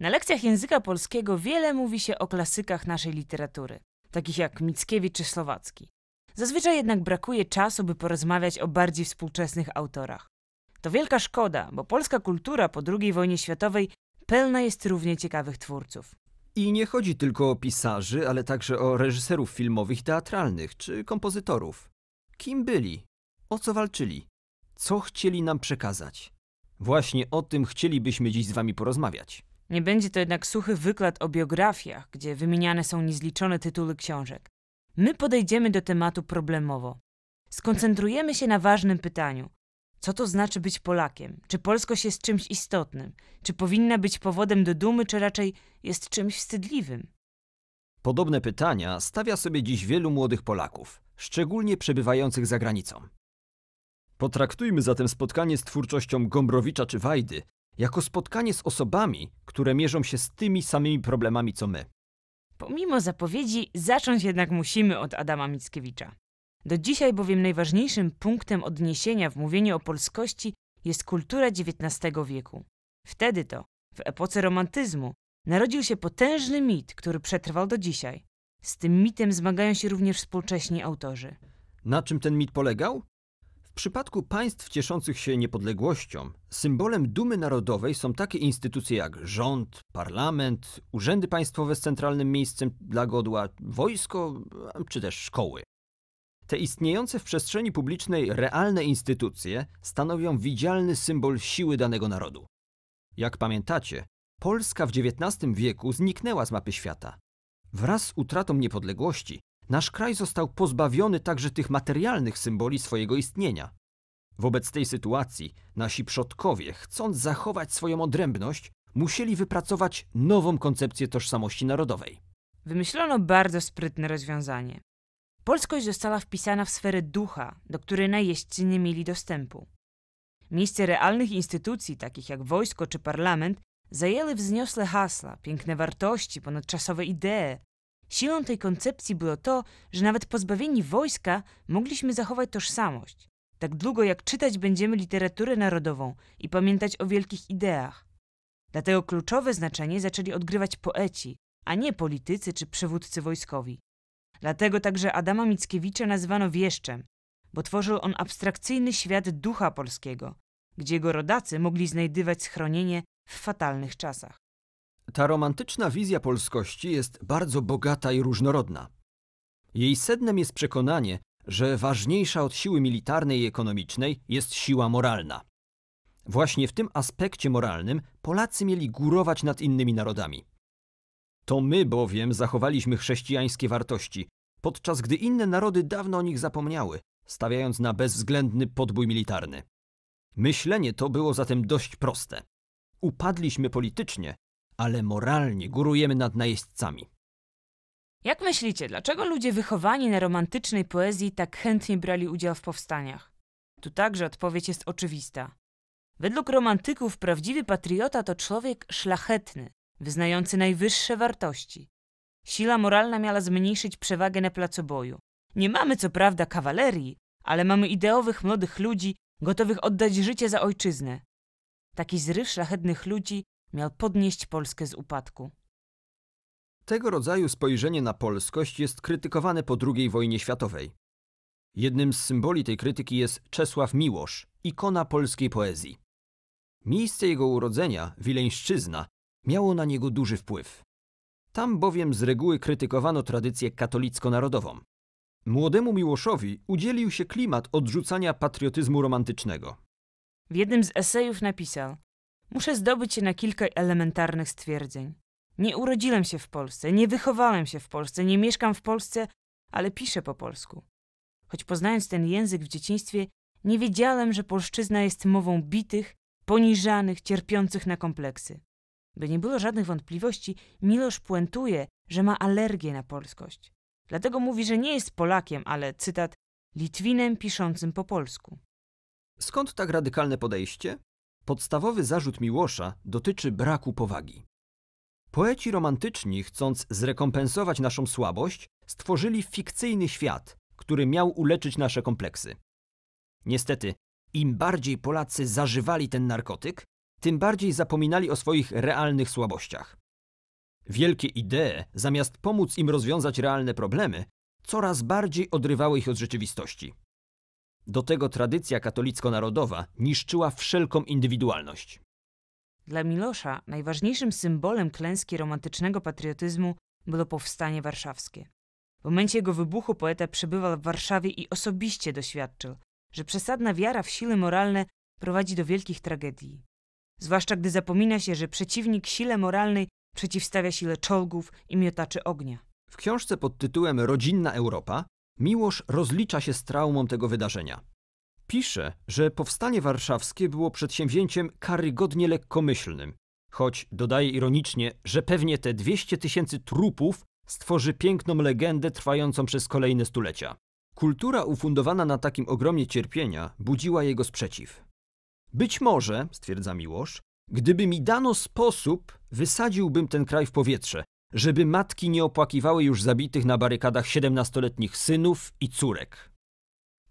Na lekcjach języka polskiego wiele mówi się o klasykach naszej literatury, takich jak Mickiewicz czy Słowacki. Zazwyczaj jednak brakuje czasu, by porozmawiać o bardziej współczesnych autorach. To wielka szkoda, bo polska kultura po II wojnie światowej pełna jest równie ciekawych twórców. I nie chodzi tylko o pisarzy, ale także o reżyserów filmowych teatralnych czy kompozytorów. Kim byli? O co walczyli? Co chcieli nam przekazać? Właśnie o tym chcielibyśmy dziś z wami porozmawiać. Nie będzie to jednak suchy wykład o biografiach, gdzie wymieniane są niezliczone tytuły książek. My podejdziemy do tematu problemowo. Skoncentrujemy się na ważnym pytaniu. Co to znaczy być Polakiem? Czy polskość jest czymś istotnym? Czy powinna być powodem do dumy, czy raczej jest czymś wstydliwym? Podobne pytania stawia sobie dziś wielu młodych Polaków, szczególnie przebywających za granicą. Potraktujmy zatem spotkanie z twórczością Gombrowicza czy Wajdy jako spotkanie z osobami, które mierzą się z tymi samymi problemami co my. Pomimo zapowiedzi, zacząć jednak musimy od Adama Mickiewicza. Do dzisiaj bowiem najważniejszym punktem odniesienia w mówieniu o polskości jest kultura XIX wieku. Wtedy to, w epoce romantyzmu, narodził się potężny mit, który przetrwał do dzisiaj. Z tym mitem zmagają się również współcześni autorzy. Na czym ten mit polegał? W przypadku państw cieszących się niepodległością, symbolem dumy narodowej są takie instytucje jak rząd, parlament, urzędy państwowe z centralnym miejscem dla godła, wojsko czy też szkoły. Te istniejące w przestrzeni publicznej realne instytucje stanowią widzialny symbol siły danego narodu. Jak pamiętacie, Polska w XIX wieku zniknęła z mapy świata. Wraz z utratą niepodległości nasz kraj został pozbawiony także tych materialnych symboli swojego istnienia. Wobec tej sytuacji nasi przodkowie, chcąc zachować swoją odrębność, musieli wypracować nową koncepcję tożsamości narodowej. Wymyślono bardzo sprytne rozwiązanie. Polskość została wpisana w sferę ducha, do której najeźdźcy nie mieli dostępu. Miejsce realnych instytucji, takich jak wojsko czy parlament, zajęły wzniosłe hasła, piękne wartości, ponadczasowe idee, Siłą tej koncepcji było to, że nawet pozbawieni wojska mogliśmy zachować tożsamość. Tak długo jak czytać będziemy literaturę narodową i pamiętać o wielkich ideach. Dlatego kluczowe znaczenie zaczęli odgrywać poeci, a nie politycy czy przywódcy wojskowi. Dlatego także Adama Mickiewicza nazywano wieszczem, bo tworzył on abstrakcyjny świat ducha polskiego, gdzie jego rodacy mogli znajdywać schronienie w fatalnych czasach. Ta romantyczna wizja polskości jest bardzo bogata i różnorodna. Jej sednem jest przekonanie, że ważniejsza od siły militarnej i ekonomicznej jest siła moralna. Właśnie w tym aspekcie moralnym Polacy mieli górować nad innymi narodami. To my bowiem zachowaliśmy chrześcijańskie wartości, podczas gdy inne narody dawno o nich zapomniały, stawiając na bezwzględny podbój militarny. Myślenie to było zatem dość proste. Upadliśmy politycznie, ale moralnie górujemy nad najeźdźcami. Jak myślicie, dlaczego ludzie wychowani na romantycznej poezji tak chętnie brali udział w powstaniach? Tu także odpowiedź jest oczywista. Według romantyków prawdziwy patriota to człowiek szlachetny, wyznający najwyższe wartości. Siła moralna miała zmniejszyć przewagę na placu boju. Nie mamy co prawda kawalerii, ale mamy ideowych młodych ludzi, gotowych oddać życie za ojczyznę. Taki zryw szlachetnych ludzi Miał podnieść Polskę z upadku. Tego rodzaju spojrzenie na polskość jest krytykowane po II wojnie światowej. Jednym z symboli tej krytyki jest Czesław Miłosz, ikona polskiej poezji. Miejsce jego urodzenia, Wileńszczyzna, miało na niego duży wpływ. Tam bowiem z reguły krytykowano tradycję katolicko-narodową. Młodemu Miłoszowi udzielił się klimat odrzucania patriotyzmu romantycznego. W jednym z esejów napisał: muszę zdobyć się na kilka elementarnych stwierdzeń. Nie urodziłem się w Polsce, nie wychowałem się w Polsce, nie mieszkam w Polsce, ale piszę po polsku. Choć poznając ten język w dzieciństwie, nie wiedziałem, że polszczyzna jest mową bitych, poniżanych, cierpiących na kompleksy. By nie było żadnych wątpliwości, Milosz puentuje, że ma alergię na polskość. Dlatego mówi, że nie jest Polakiem, ale cytat Litwinem piszącym po polsku. Skąd tak radykalne podejście? Podstawowy zarzut Miłosza dotyczy braku powagi. Poeci romantyczni, chcąc zrekompensować naszą słabość, stworzyli fikcyjny świat, który miał uleczyć nasze kompleksy. Niestety, im bardziej Polacy zażywali ten narkotyk, tym bardziej zapominali o swoich realnych słabościach. Wielkie idee, zamiast pomóc im rozwiązać realne problemy, coraz bardziej odrywały ich od rzeczywistości. Do tego tradycja katolicko-narodowa niszczyła wszelką indywidualność. Dla Milosza najważniejszym symbolem klęski romantycznego patriotyzmu było powstanie warszawskie. W momencie jego wybuchu poeta przebywał w Warszawie i osobiście doświadczył, że przesadna wiara w siły moralne prowadzi do wielkich tragedii. Zwłaszcza gdy zapomina się, że przeciwnik sile moralnej przeciwstawia sile czołgów i miotaczy ognia. W książce pod tytułem Rodzinna Europa Miłosz rozlicza się z traumą tego wydarzenia. Pisze, że powstanie warszawskie było przedsięwzięciem karygodnie lekkomyślnym, choć dodaje ironicznie, że pewnie te 200 tysięcy trupów stworzy piękną legendę trwającą przez kolejne stulecia. Kultura ufundowana na takim ogromie cierpienia budziła jego sprzeciw. Być może, stwierdza Miłosz, gdyby mi dano sposób, wysadziłbym ten kraj w powietrze, żeby matki nie opłakiwały już zabitych na barykadach 17-letnich synów i córek.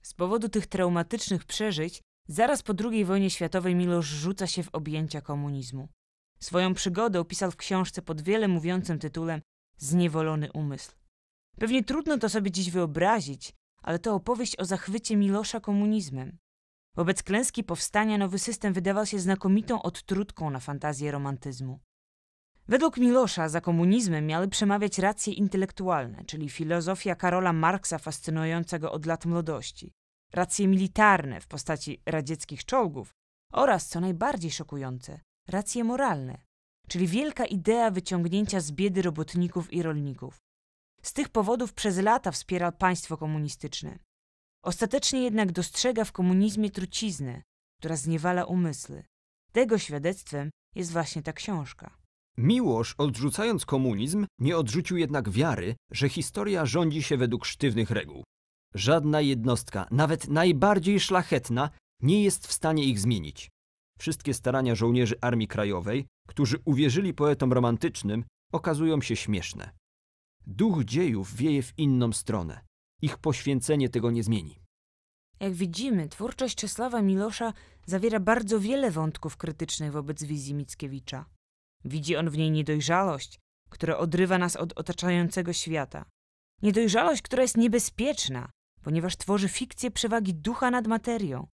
Z powodu tych traumatycznych przeżyć, zaraz po II wojnie światowej Milosz rzuca się w objęcia komunizmu. Swoją przygodę opisał w książce pod wiele mówiącym tytułem Zniewolony umysł. Pewnie trudno to sobie dziś wyobrazić, ale to opowieść o zachwycie Milosza komunizmem. Wobec klęski powstania nowy system wydawał się znakomitą odtrutką na fantazję romantyzmu. Według Milosza za komunizmem miały przemawiać racje intelektualne, czyli filozofia Karola Marksa fascynującego od lat młodości, racje militarne w postaci radzieckich czołgów oraz, co najbardziej szokujące, racje moralne, czyli wielka idea wyciągnięcia z biedy robotników i rolników. Z tych powodów przez lata wspierał państwo komunistyczne. Ostatecznie jednak dostrzega w komunizmie truciznę, która zniewala umysły. Tego świadectwem jest właśnie ta książka. Miłosz, odrzucając komunizm, nie odrzucił jednak wiary, że historia rządzi się według sztywnych reguł. Żadna jednostka, nawet najbardziej szlachetna, nie jest w stanie ich zmienić. Wszystkie starania żołnierzy Armii Krajowej, którzy uwierzyli poetom romantycznym, okazują się śmieszne. Duch dziejów wieje w inną stronę. Ich poświęcenie tego nie zmieni. Jak widzimy, twórczość Czesława Milosza zawiera bardzo wiele wątków krytycznych wobec wizji Mickiewicza. Widzi on w niej niedojrzałość, która odrywa nas od otaczającego świata. Niedojrzałość, która jest niebezpieczna, ponieważ tworzy fikcję przewagi ducha nad materią.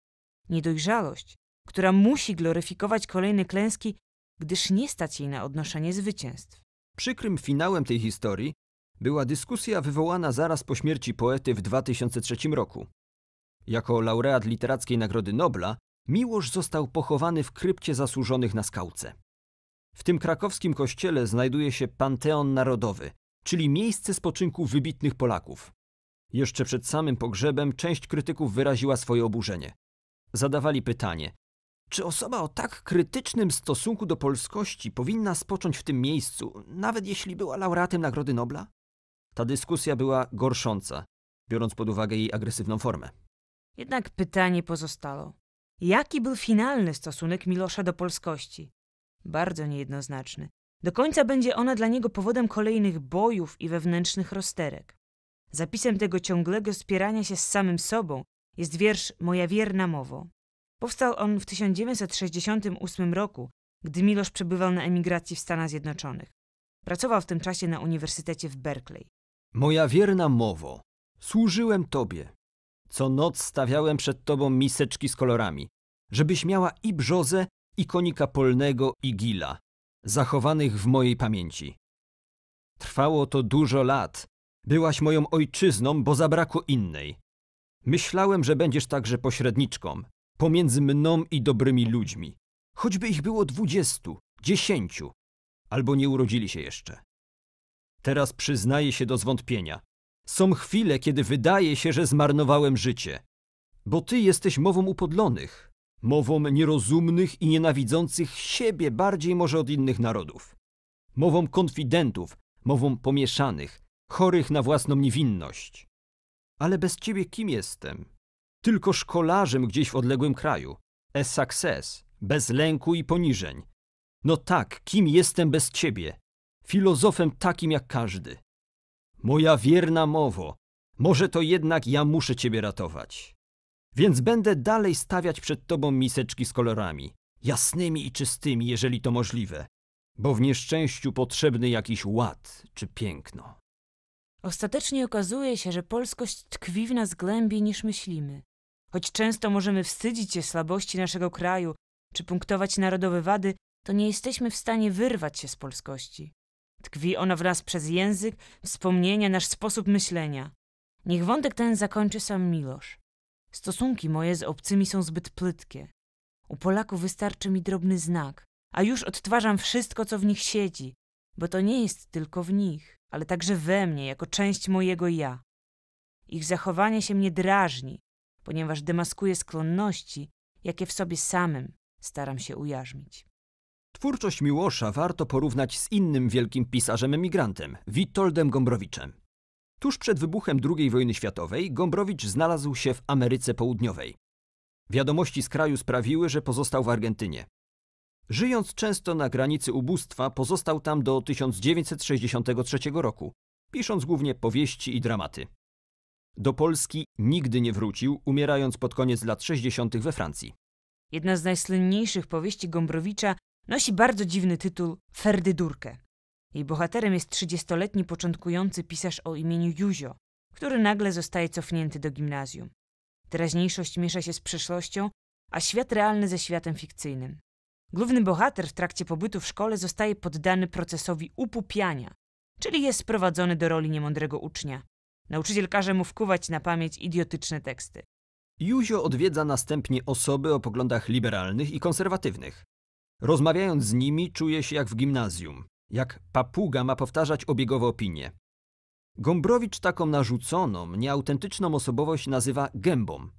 Niedojrzałość, która musi gloryfikować kolejne klęski, gdyż nie stać jej na odnoszenie zwycięstw. Przykrym finałem tej historii była dyskusja wywołana zaraz po śmierci poety w 2003 roku. Jako laureat Literackiej Nagrody Nobla, Miłosz został pochowany w krypcie zasłużonych na skałce. W tym krakowskim kościele znajduje się Panteon Narodowy, czyli miejsce spoczynku wybitnych Polaków. Jeszcze przed samym pogrzebem część krytyków wyraziła swoje oburzenie. Zadawali pytanie, czy osoba o tak krytycznym stosunku do polskości powinna spocząć w tym miejscu, nawet jeśli była laureatem Nagrody Nobla? Ta dyskusja była gorsząca, biorąc pod uwagę jej agresywną formę. Jednak pytanie pozostało. Jaki był finalny stosunek Milosza do polskości? bardzo niejednoznaczny. Do końca będzie ona dla niego powodem kolejnych bojów i wewnętrznych rozterek. Zapisem tego ciągłego spierania się z samym sobą jest wiersz Moja wierna mowo. Powstał on w 1968 roku, gdy Milosz przebywał na emigracji w Stanach Zjednoczonych. Pracował w tym czasie na Uniwersytecie w Berkeley. Moja wierna mowo, służyłem Tobie. Co noc stawiałem przed Tobą miseczki z kolorami, żebyś miała i brzozę, i konika polnego i gila, zachowanych w mojej pamięci. Trwało to dużo lat. Byłaś moją ojczyzną, bo zabrakło innej. Myślałem, że będziesz także pośredniczką, pomiędzy mną i dobrymi ludźmi. Choćby ich było dwudziestu, dziesięciu, albo nie urodzili się jeszcze. Teraz przyznaję się do zwątpienia. Są chwile, kiedy wydaje się, że zmarnowałem życie, bo ty jesteś mową upodlonych, mową nierozumnych i nienawidzących siebie bardziej może od innych narodów, mową konfidentów, mową pomieszanych, chorych na własną niewinność. Ale bez ciebie kim jestem? Tylko szkolarzem gdzieś w odległym kraju. A success, bez lęku i poniżeń. No tak, kim jestem bez ciebie? Filozofem takim jak każdy. Moja wierna mowo, może to jednak ja muszę ciebie ratować. Więc będę dalej stawiać przed tobą miseczki z kolorami, jasnymi i czystymi, jeżeli to możliwe, bo w nieszczęściu potrzebny jakiś ład czy piękno. Ostatecznie okazuje się, że polskość tkwi w nas głębiej niż myślimy. Choć często możemy wstydzić się słabości naszego kraju czy punktować narodowe wady, to nie jesteśmy w stanie wyrwać się z polskości. Tkwi ona w nas przez język, wspomnienia, nasz sposób myślenia. Niech wątek ten zakończy sam Milosz. Stosunki moje z obcymi są zbyt płytkie. U Polaków wystarczy mi drobny znak, a już odtwarzam wszystko, co w nich siedzi, bo to nie jest tylko w nich, ale także we mnie, jako część mojego ja. Ich zachowanie się mnie drażni, ponieważ demaskuje skłonności, jakie w sobie samym staram się ujarzmić. Twórczość Miłosza warto porównać z innym wielkim pisarzem emigrantem, Witoldem Gombrowiczem. Tuż przed wybuchem II wojny światowej Gombrowicz znalazł się w Ameryce Południowej. Wiadomości z kraju sprawiły, że pozostał w Argentynie. Żyjąc często na granicy ubóstwa, pozostał tam do 1963 roku, pisząc głównie powieści i dramaty. Do Polski nigdy nie wrócił, umierając pod koniec lat 60. we Francji. Jedna z najsłynniejszych powieści Gombrowicza nosi bardzo dziwny tytuł Ferdydurkę. Jej bohaterem jest 30-letni początkujący pisarz o imieniu Juzio, który nagle zostaje cofnięty do gimnazjum. Teraźniejszość miesza się z przeszłością, a świat realny ze światem fikcyjnym. Główny bohater w trakcie pobytu w szkole zostaje poddany procesowi upupiania, czyli jest sprowadzony do roli niemądrego ucznia. Nauczyciel każe mu wkuwać na pamięć idiotyczne teksty. Juzio odwiedza następnie osoby o poglądach liberalnych i konserwatywnych. Rozmawiając z nimi, czuje się jak w gimnazjum jak papuga ma powtarzać obiegowe opinie. Gombrowicz taką narzuconą, nieautentyczną osobowość nazywa gębą.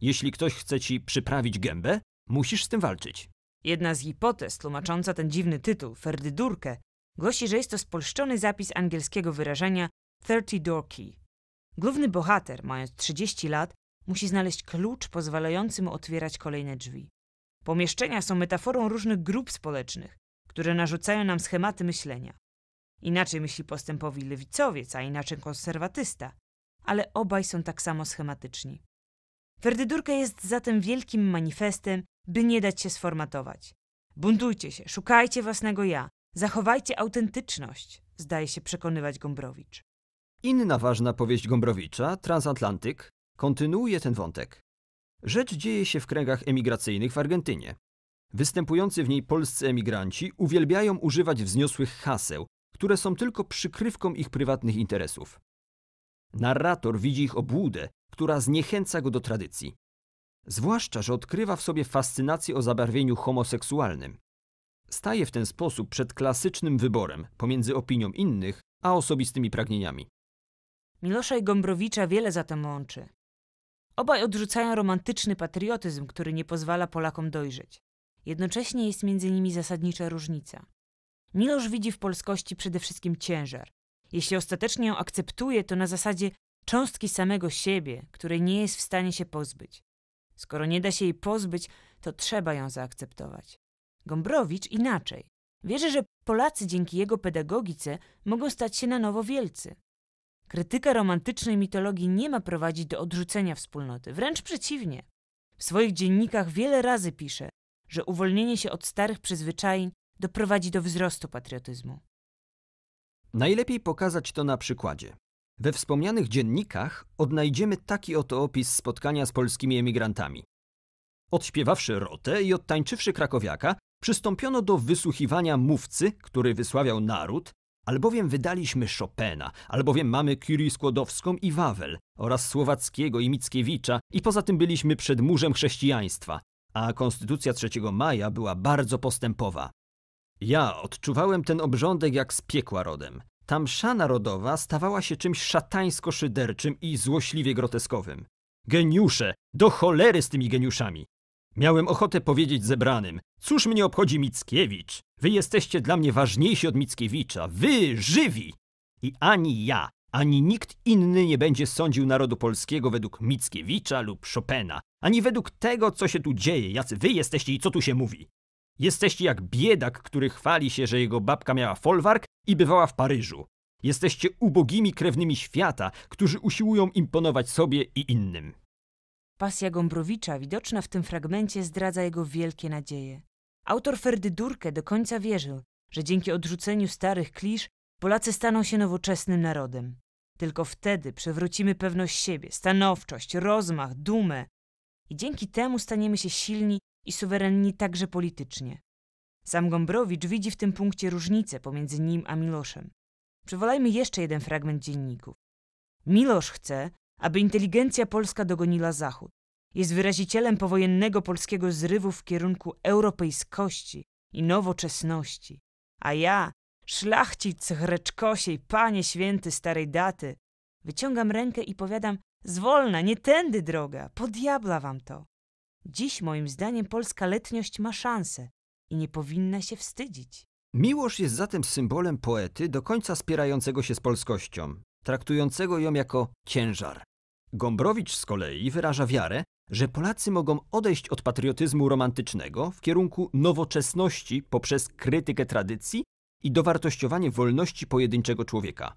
Jeśli ktoś chce ci przyprawić gębę, musisz z tym walczyć. Jedna z hipotez tłumacząca ten dziwny tytuł, ferdydurkę, głosi, że jest to spolszczony zapis angielskiego wyrażenia thirty door key. Główny bohater, mając 30 lat, musi znaleźć klucz pozwalający mu otwierać kolejne drzwi. Pomieszczenia są metaforą różnych grup społecznych, które narzucają nam schematy myślenia. Inaczej myśli postępowi lewicowiec, a inaczej konserwatysta, ale obaj są tak samo schematyczni. Ferdydurka jest zatem wielkim manifestem, by nie dać się sformatować. Buntujcie się, szukajcie własnego ja, zachowajcie autentyczność, zdaje się przekonywać Gombrowicz. Inna ważna powieść Gombrowicza, Transatlantyk, kontynuuje ten wątek. Rzecz dzieje się w kręgach emigracyjnych w Argentynie. Występujący w niej polscy emigranci uwielbiają używać wzniosłych haseł, które są tylko przykrywką ich prywatnych interesów. Narrator widzi ich obłudę, która zniechęca go do tradycji. Zwłaszcza, że odkrywa w sobie fascynację o zabarwieniu homoseksualnym. Staje w ten sposób przed klasycznym wyborem pomiędzy opinią innych a osobistymi pragnieniami. Milosza i Gombrowicza wiele zatem łączy. Obaj odrzucają romantyczny patriotyzm, który nie pozwala Polakom dojrzeć. Jednocześnie jest między nimi zasadnicza różnica. Miloż widzi w polskości przede wszystkim ciężar. Jeśli ostatecznie ją akceptuje, to na zasadzie cząstki samego siebie, której nie jest w stanie się pozbyć. Skoro nie da się jej pozbyć, to trzeba ją zaakceptować. Gombrowicz inaczej. Wierzy, że Polacy dzięki jego pedagogice mogą stać się na nowo wielcy. Krytyka romantycznej mitologii nie ma prowadzić do odrzucenia wspólnoty, wręcz przeciwnie. W swoich dziennikach wiele razy pisze, że uwolnienie się od starych przyzwyczajeń doprowadzi do wzrostu patriotyzmu. Najlepiej pokazać to na przykładzie. We wspomnianych dziennikach odnajdziemy taki oto opis spotkania z polskimi emigrantami. Odśpiewawszy rotę i odtańczywszy krakowiaka, przystąpiono do wysłuchiwania mówcy, który wysławiał naród, albowiem wydaliśmy Chopina, albowiem mamy Curie Skłodowską i Wawel oraz Słowackiego i Mickiewicza i poza tym byliśmy przed murzem chrześcijaństwa, a konstytucja 3 maja była bardzo postępowa. Ja odczuwałem ten obrządek jak z piekła rodem. Ta msza narodowa stawała się czymś szatańsko-szyderczym i złośliwie groteskowym. Geniusze! Do cholery z tymi geniuszami! Miałem ochotę powiedzieć zebranym: Cóż mnie obchodzi Mickiewicz? Wy jesteście dla mnie ważniejsi od Mickiewicza, wy żywi! I ani ja, ani nikt inny nie będzie sądził narodu polskiego według Mickiewicza lub Chopina, ani według tego, co się tu dzieje, jacy wy jesteście i co tu się mówi. Jesteście jak biedak, który chwali się, że jego babka miała folwark i bywała w Paryżu. Jesteście ubogimi krewnymi świata, którzy usiłują imponować sobie i innym. Pasja Gombrowicza widoczna w tym fragmencie zdradza jego wielkie nadzieje. Autor Ferdy Durke do końca wierzył, że dzięki odrzuceniu starych klisz Polacy staną się nowoczesnym narodem. Tylko wtedy przewrócimy pewność siebie, stanowczość, rozmach, dumę i dzięki temu staniemy się silni i suwerenni także politycznie. Sam Gombrowicz widzi w tym punkcie różnicę pomiędzy nim a Miloszem. Przywołajmy jeszcze jeden fragment dzienników. Milosz chce, aby inteligencja polska dogonila Zachód. Jest wyrazicielem powojennego polskiego zrywu w kierunku europejskości i nowoczesności. A ja Szlachcic, chreczkosiej, panie święty starej daty. Wyciągam rękę i powiadam, zwolna, nie tędy droga, po diabla wam to. Dziś moim zdaniem polska letniość ma szansę i nie powinna się wstydzić. Miłość jest zatem symbolem poety do końca spierającego się z polskością, traktującego ją jako ciężar. Gombrowicz z kolei wyraża wiarę, że Polacy mogą odejść od patriotyzmu romantycznego w kierunku nowoczesności poprzez krytykę tradycji i dowartościowanie wolności pojedynczego człowieka.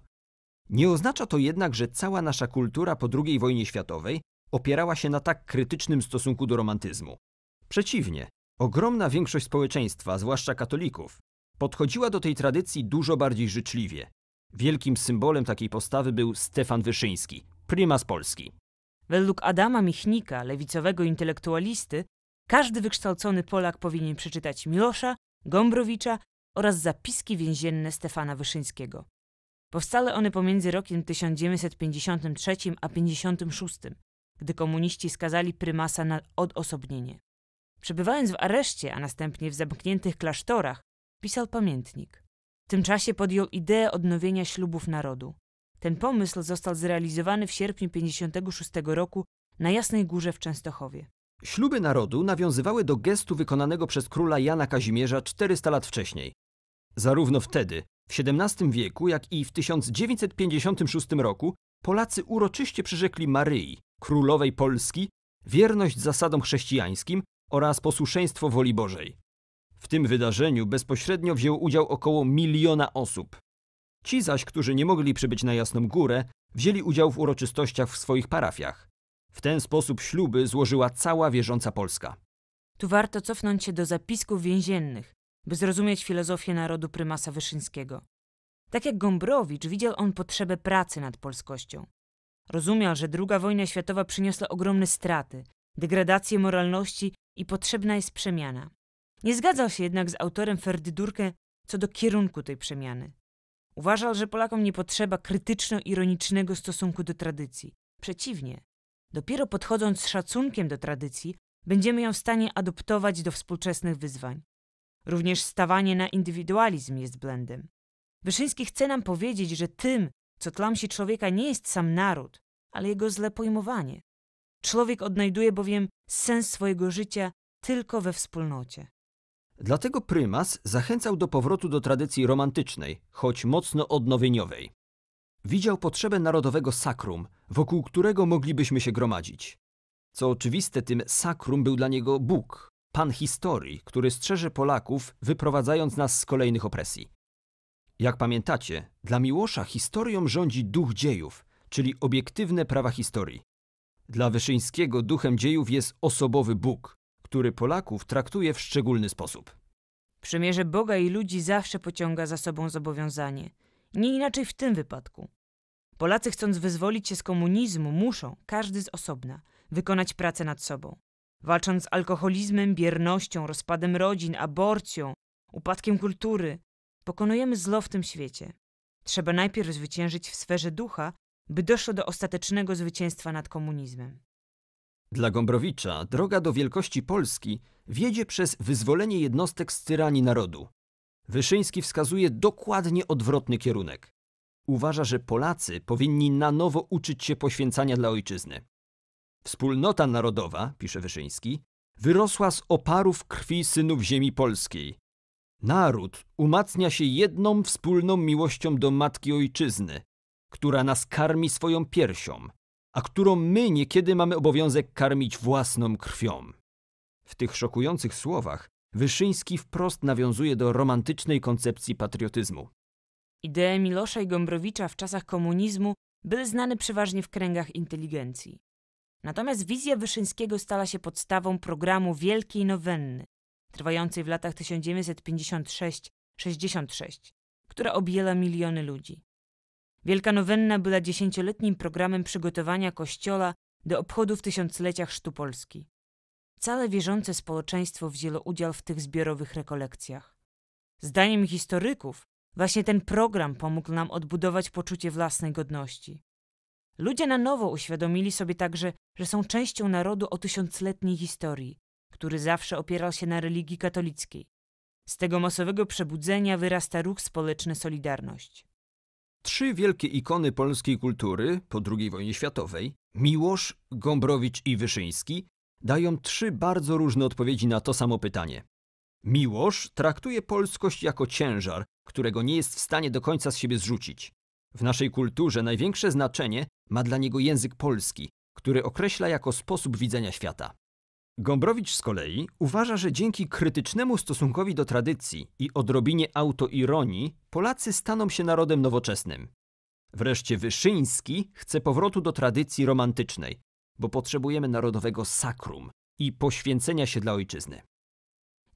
Nie oznacza to jednak, że cała nasza kultura po II wojnie światowej opierała się na tak krytycznym stosunku do romantyzmu. Przeciwnie, ogromna większość społeczeństwa, zwłaszcza katolików, podchodziła do tej tradycji dużo bardziej życzliwie. Wielkim symbolem takiej postawy był Stefan Wyszyński, prymas Polski. Według Adama Michnika, lewicowego intelektualisty, każdy wykształcony Polak powinien przeczytać Milosza, Gombrowicza oraz zapiski więzienne Stefana Wyszyńskiego. Powstały one pomiędzy rokiem 1953 a 1956, gdy komuniści skazali prymasa na odosobnienie. Przebywając w areszcie, a następnie w zamkniętych klasztorach, pisał pamiętnik. W tym czasie podjął ideę odnowienia ślubów narodu. Ten pomysł został zrealizowany w sierpniu 1956 roku na Jasnej Górze w Częstochowie. Śluby narodu nawiązywały do gestu wykonanego przez króla Jana Kazimierza 400 lat wcześniej. Zarówno wtedy, w XVII wieku, jak i w 1956 roku Polacy uroczyście przyrzekli Maryi, królowej Polski, wierność zasadom chrześcijańskim oraz posłuszeństwo woli Bożej. W tym wydarzeniu bezpośrednio wzięło udział około miliona osób. Ci zaś, którzy nie mogli przybyć na Jasną Górę, wzięli udział w uroczystościach w swoich parafiach. W ten sposób śluby złożyła cała wierząca Polska. Tu warto cofnąć się do zapisków więziennych, by zrozumieć filozofię narodu prymasa Wyszyńskiego. Tak jak Gombrowicz widział on potrzebę pracy nad polskością. Rozumiał, że II wojna światowa przyniosła ogromne straty, degradację moralności i potrzebna jest przemiana. Nie zgadzał się jednak z autorem Ferdydurkę co do kierunku tej przemiany. Uważał, że Polakom nie potrzeba krytyczno-ironicznego stosunku do tradycji. Przeciwnie, dopiero podchodząc z szacunkiem do tradycji, będziemy ją w stanie adoptować do współczesnych wyzwań. Również stawanie na indywidualizm jest blędem. Wyszyński chce nam powiedzieć, że tym, co tlamsi człowieka, nie jest sam naród, ale jego zle pojmowanie. Człowiek odnajduje bowiem sens swojego życia tylko we wspólnocie. Dlatego prymas zachęcał do powrotu do tradycji romantycznej, choć mocno odnowieniowej. Widział potrzebę narodowego sakrum, wokół którego moglibyśmy się gromadzić. Co oczywiste, tym sakrum był dla niego Bóg, pan historii, który strzeże Polaków, wyprowadzając nas z kolejnych opresji. Jak pamiętacie, dla Miłosza historią rządzi duch dziejów, czyli obiektywne prawa historii. Dla Wyszyńskiego duchem dziejów jest osobowy Bóg, który Polaków traktuje w szczególny sposób. Przymierze Boga i ludzi zawsze pociąga za sobą zobowiązanie. Nie inaczej w tym wypadku. Polacy chcąc wyzwolić się z komunizmu muszą, każdy z osobna, wykonać pracę nad sobą walcząc z alkoholizmem, biernością, rozpadem rodzin, aborcją, upadkiem kultury, pokonujemy zło w tym świecie. Trzeba najpierw zwyciężyć w sferze ducha, by doszło do ostatecznego zwycięstwa nad komunizmem. Dla Gombrowicza droga do wielkości Polski wiedzie przez wyzwolenie jednostek z tyranii narodu. Wyszyński wskazuje dokładnie odwrotny kierunek. Uważa, że Polacy powinni na nowo uczyć się poświęcania dla ojczyzny. Wspólnota narodowa, pisze Wyszyński, wyrosła z oparów krwi synów ziemi polskiej. Naród umacnia się jedną wspólną miłością do matki ojczyzny, która nas karmi swoją piersią, a którą my niekiedy mamy obowiązek karmić własną krwią. W tych szokujących słowach Wyszyński wprost nawiązuje do romantycznej koncepcji patriotyzmu. Idee Milosza i Gombrowicza w czasach komunizmu były znane przeważnie w kręgach inteligencji. Natomiast wizja Wyszyńskiego stała się podstawą programu Wielkiej Nowenny, trwającej w latach 1956-66, która objęła miliony ludzi. Wielka Nowenna była dziesięcioletnim programem przygotowania Kościoła do obchodów tysiącleciach Chrztu Polski. Całe wierzące społeczeństwo wzięło udział w tych zbiorowych rekolekcjach. Zdaniem historyków, właśnie ten program pomógł nam odbudować poczucie własnej godności. Ludzie na nowo uświadomili sobie także, że są częścią narodu o tysiącletniej historii, który zawsze opierał się na religii katolickiej. Z tego masowego przebudzenia wyrasta ruch społeczny Solidarność. Trzy wielkie ikony polskiej kultury po II wojnie światowej Miłosz, Gombrowicz i Wyszyński dają trzy bardzo różne odpowiedzi na to samo pytanie. Miłosz traktuje polskość jako ciężar, którego nie jest w stanie do końca z siebie zrzucić. W naszej kulturze największe znaczenie ma dla niego język polski, który określa jako sposób widzenia świata. Gombrowicz z kolei uważa, że dzięki krytycznemu stosunkowi do tradycji i odrobinie autoironii Polacy staną się narodem nowoczesnym. Wreszcie Wyszyński chce powrotu do tradycji romantycznej, bo potrzebujemy narodowego sakrum i poświęcenia się dla ojczyzny.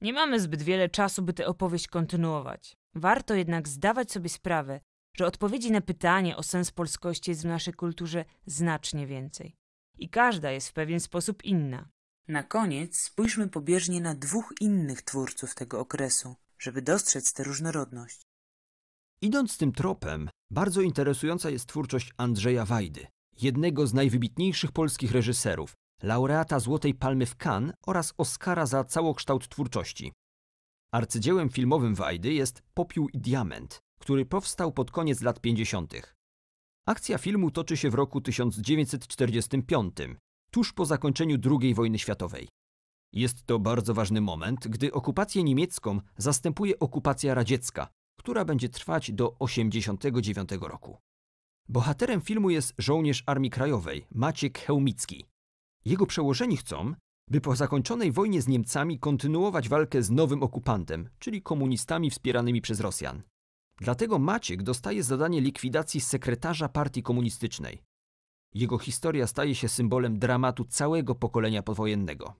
Nie mamy zbyt wiele czasu, by tę opowieść kontynuować. Warto jednak zdawać sobie sprawę, że odpowiedzi na pytanie o sens polskości jest w naszej kulturze znacznie więcej. I każda jest w pewien sposób inna. Na koniec spójrzmy pobieżnie na dwóch innych twórców tego okresu, żeby dostrzec tę różnorodność. Idąc tym tropem, bardzo interesująca jest twórczość Andrzeja Wajdy, jednego z najwybitniejszych polskich reżyserów, laureata Złotej Palmy w Cannes oraz Oscara za całokształt twórczości. Arcydziełem filmowym Wajdy jest Popiół i Diament, który powstał pod koniec lat 50. Akcja filmu toczy się w roku 1945, tuż po zakończeniu II wojny światowej. Jest to bardzo ważny moment, gdy okupację niemiecką zastępuje okupacja radziecka, która będzie trwać do 1989 roku. Bohaterem filmu jest żołnierz Armii Krajowej Maciek Chełmicki. Jego przełożeni chcą, by po zakończonej wojnie z Niemcami kontynuować walkę z nowym okupantem, czyli komunistami wspieranymi przez Rosjan. Dlatego Maciek dostaje zadanie likwidacji sekretarza partii komunistycznej. Jego historia staje się symbolem dramatu całego pokolenia powojennego.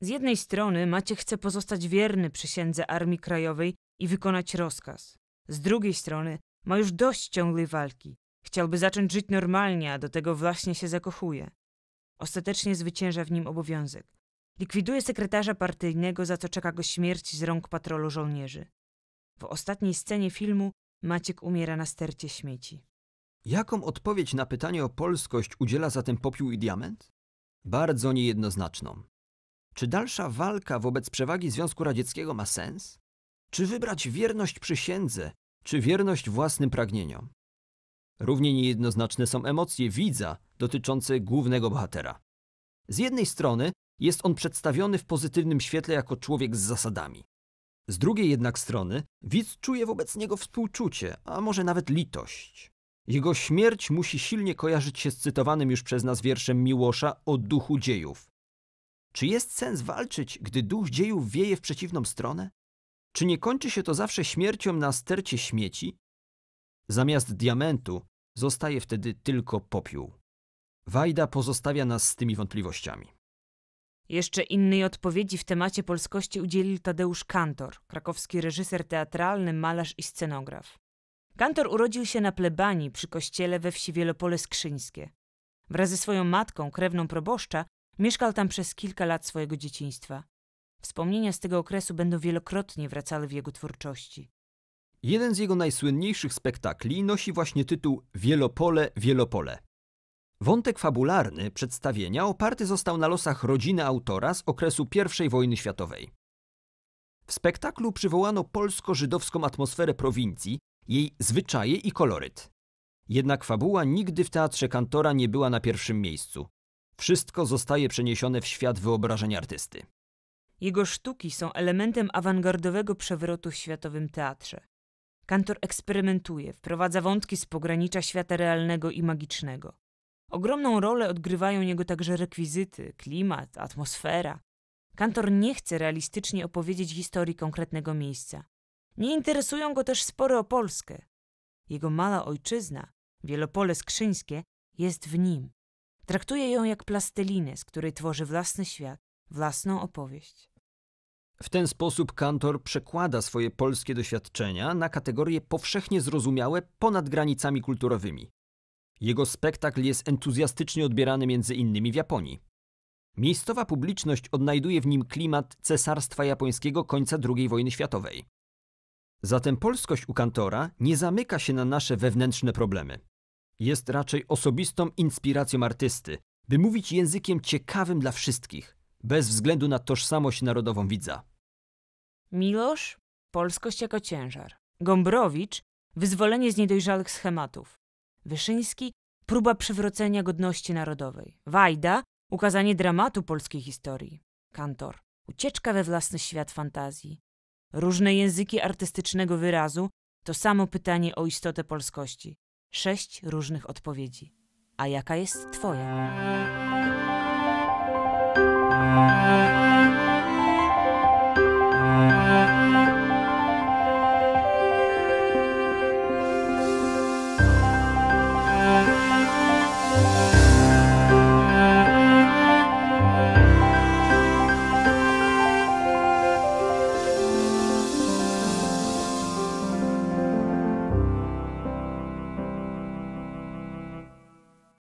Z jednej strony Maciek chce pozostać wierny przysiędze Armii Krajowej i wykonać rozkaz. Z drugiej strony ma już dość ciągłej walki. Chciałby zacząć żyć normalnie, a do tego właśnie się zakochuje. Ostatecznie zwycięża w nim obowiązek. Likwiduje sekretarza partyjnego, za co czeka go śmierć z rąk patrolu żołnierzy. W ostatniej scenie filmu Maciek umiera na stercie śmieci. Jaką odpowiedź na pytanie o polskość udziela zatem popiół i diament? Bardzo niejednoznaczną. Czy dalsza walka wobec przewagi Związku Radzieckiego ma sens? Czy wybrać wierność przysiędze, czy wierność własnym pragnieniom? Równie niejednoznaczne są emocje widza dotyczące głównego bohatera. Z jednej strony jest on przedstawiony w pozytywnym świetle jako człowiek z zasadami. Z drugiej jednak strony widz czuje wobec niego współczucie, a może nawet litość. Jego śmierć musi silnie kojarzyć się z cytowanym już przez nas wierszem Miłosza o duchu dziejów. Czy jest sens walczyć, gdy duch dziejów wieje w przeciwną stronę? Czy nie kończy się to zawsze śmiercią na stercie śmieci? Zamiast diamentu zostaje wtedy tylko popiół. Wajda pozostawia nas z tymi wątpliwościami. Jeszcze innej odpowiedzi w temacie polskości udzielił Tadeusz Kantor, krakowski reżyser teatralny, malarz i scenograf. Kantor urodził się na plebanii przy kościele we wsi Wielopole Skrzyńskie. Wraz ze swoją matką, krewną proboszcza, mieszkał tam przez kilka lat swojego dzieciństwa. Wspomnienia z tego okresu będą wielokrotnie wracały w jego twórczości. Jeden z jego najsłynniejszych spektakli nosi właśnie tytuł Wielopole, Wielopole. Wątek fabularny przedstawienia oparty został na losach rodziny autora z okresu I wojny światowej. W spektaklu przywołano polsko-żydowską atmosferę prowincji, jej zwyczaje i koloryt. Jednak fabuła nigdy w teatrze kantora nie była na pierwszym miejscu. Wszystko zostaje przeniesione w świat wyobrażeń artysty. Jego sztuki są elementem awangardowego przewrotu w światowym teatrze. Kantor eksperymentuje, wprowadza wątki z pogranicza świata realnego i magicznego. Ogromną rolę odgrywają jego także rekwizyty, klimat, atmosfera. Kantor nie chce realistycznie opowiedzieć historii konkretnego miejsca. Nie interesują go też spory o Polskę. Jego mala ojczyzna, Wielopole Skrzyńskie, jest w nim. Traktuje ją jak plastelinę, z której tworzy własny świat, własną opowieść. W ten sposób Kantor przekłada swoje polskie doświadczenia na kategorie powszechnie zrozumiałe ponad granicami kulturowymi. Jego spektakl jest entuzjastycznie odbierany między innymi w Japonii. Miejscowa publiczność odnajduje w nim klimat Cesarstwa Japońskiego końca II wojny światowej. Zatem polskość u kantora nie zamyka się na nasze wewnętrzne problemy. Jest raczej osobistą inspiracją artysty, by mówić językiem ciekawym dla wszystkich, bez względu na tożsamość narodową widza. Milosz, polskość jako ciężar. Gombrowicz, wyzwolenie z niedojrzałych schematów. Wyszyński próba przywrócenia godności narodowej. Wajda ukazanie dramatu polskiej historii. Kantor ucieczka we własny świat fantazji. Różne języki artystycznego wyrazu to samo pytanie o istotę polskości. Sześć różnych odpowiedzi. A jaka jest Twoja?